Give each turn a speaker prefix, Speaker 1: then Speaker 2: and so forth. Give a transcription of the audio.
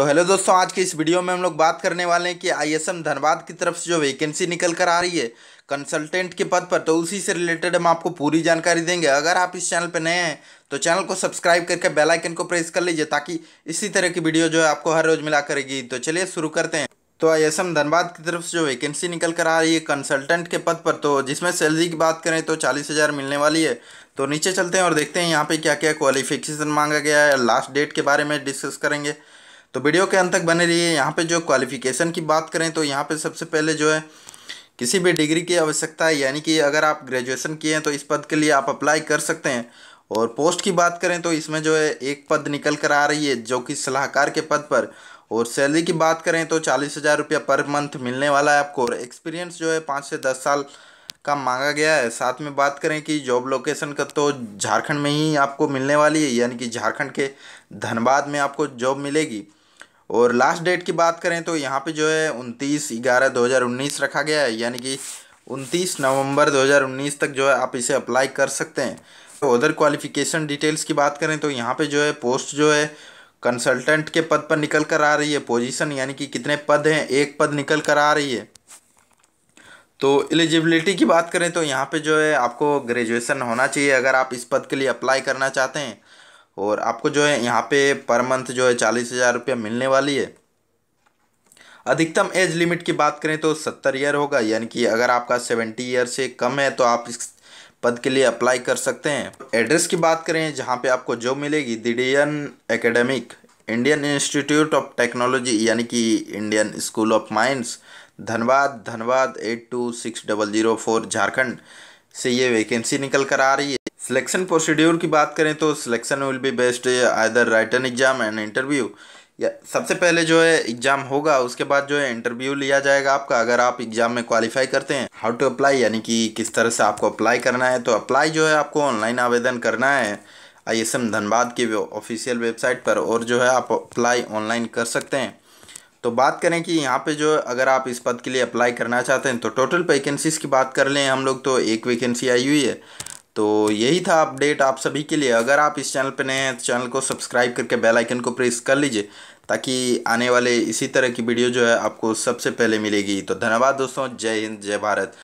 Speaker 1: तो हेलो दोस्तों आज के इस वीडियो में हम लोग बात करने वाले हैं कि आईएसएम धनबाद की तरफ से जो वैकेंसी निकल कर आ रही है कंसल्टेंट के पद पर तो उसी से रिलेटेड हम आपको पूरी जानकारी देंगे अगर आप इस चैनल पर नए हैं तो चैनल को सब्सक्राइब करके बेल आइकन को प्रेस कर लीजिए ताकि इसी तरह की वीडियो जो है आपको हर रोज़ मिला करेगी तो चलिए शुरू करते हैं तो आई एस एम धनबाद की तरफ से जो वैकेंसी निकल कर आ रही है कंसल्टेंट के पद पर तो जिसमें सैलरी की बात करें तो चालीस हज़ार मिलने वाली है तो नीचे चलते हैं और देखते हैं यहाँ पर क्या क्या क्वालिफिकेशन मांगा गया है लास्ट डेट के बारे में डिस्कस करेंगे तो वीडियो के अंत तक बने रहिए यहाँ पे जो क्वालिफिकेशन की बात करें तो यहाँ पे सबसे पहले जो है किसी भी डिग्री की आवश्यकता है यानी कि अगर आप ग्रेजुएशन किए हैं तो इस पद के लिए आप अप्लाई कर सकते हैं और पोस्ट की बात करें तो इसमें जो है एक पद निकल कर आ रही है जो कि सलाहकार के पद पर और सैलरी की बात करें तो चालीस हज़ार रुपया पर मंथ मिलने वाला है आपको और एक्सपीरियंस जो है पाँच से दस साल का मांगा गया है साथ में बात करें कि जॉब लोकेशन का तो झारखंड में ही आपको मिलने वाली है यानी कि झारखंड के धनबाद में आपको जॉब मिलेगी और लास्ट डेट की बात करें तो यहाँ पे जो है उनतीस ग्यारह दो हज़ार उन्नीस रखा गया है यानी कि उनतीस नवंबर 2019 तक जो है आप इसे अप्लाई कर सकते हैं तो अदर क्वालिफ़िकेशन डिटेल्स की बात करें तो यहाँ पे जो है पोस्ट जो है कंसल्टेंट के पद पर निकल कर आ रही है पोजीशन यानी कि कितने पद हैं एक पद निकल कर आ रही है तो एलिजिबिलिटी की बात करें तो यहाँ पे जो है आपको ग्रेजुएशन होना चाहिए अगर आप इस पद के लिए अप्लाई करना चाहते हैं और आपको जो है यहाँ पे पर मंथ जो है चालीस हज़ार रुपया मिलने वाली है अधिकतम एज लिमिट की बात करें तो सत्तर ईयर होगा यानी कि अगर आपका सेवेंटी ईयर से कम है तो आप इस पद के लिए अप्लाई कर सकते हैं एड्रेस की बात करें जहाँ पे आपको जॉब मिलेगी दिडियन academic Indian institute of technology यानी कि Indian school of mines Dhanbad Dhanbad eight two six double zero four Jharkhand से ये वैकेंसी निकल कर आ रही है सिलेक्शन प्रोसीड्यूर की बात करें तो selection will be based other written exam and interview या सबसे पहले जो है एग्ज़ाम होगा उसके बाद जो है इंटरव्यू लिया जाएगा आपका अगर आप एग्ज़ाम में क्वालिफाई करते हैं हाउ टू अप्लाई यानी कि किस तरह से आपको अप्लाई करना है तो अप्लाई जो है आपको ऑनलाइन आवेदन करना है आई एस एम धनबाद की ऑफिशियल वेबसाइट पर और जो है आप अप्लाई ऑनलाइन कर सकते हैं तो बात करें कि यहाँ पे जो अगर आप इस पद के लिए अप्लाई करना चाहते हैं तो टोटल वैकेंसीज़ की बात कर लें हम लोग तो एक वैकेंसी आई हुई है तो यही था अपडेट आप सभी के लिए अगर आप इस चैनल पर नए हैं तो चैनल को सब्सक्राइब करके बेल आइकन को प्रेस कर लीजिए ताकि आने वाले इसी तरह की वीडियो जो है आपको सबसे पहले मिलेगी तो धन्यवाद दोस्तों जय हिंद जय भारत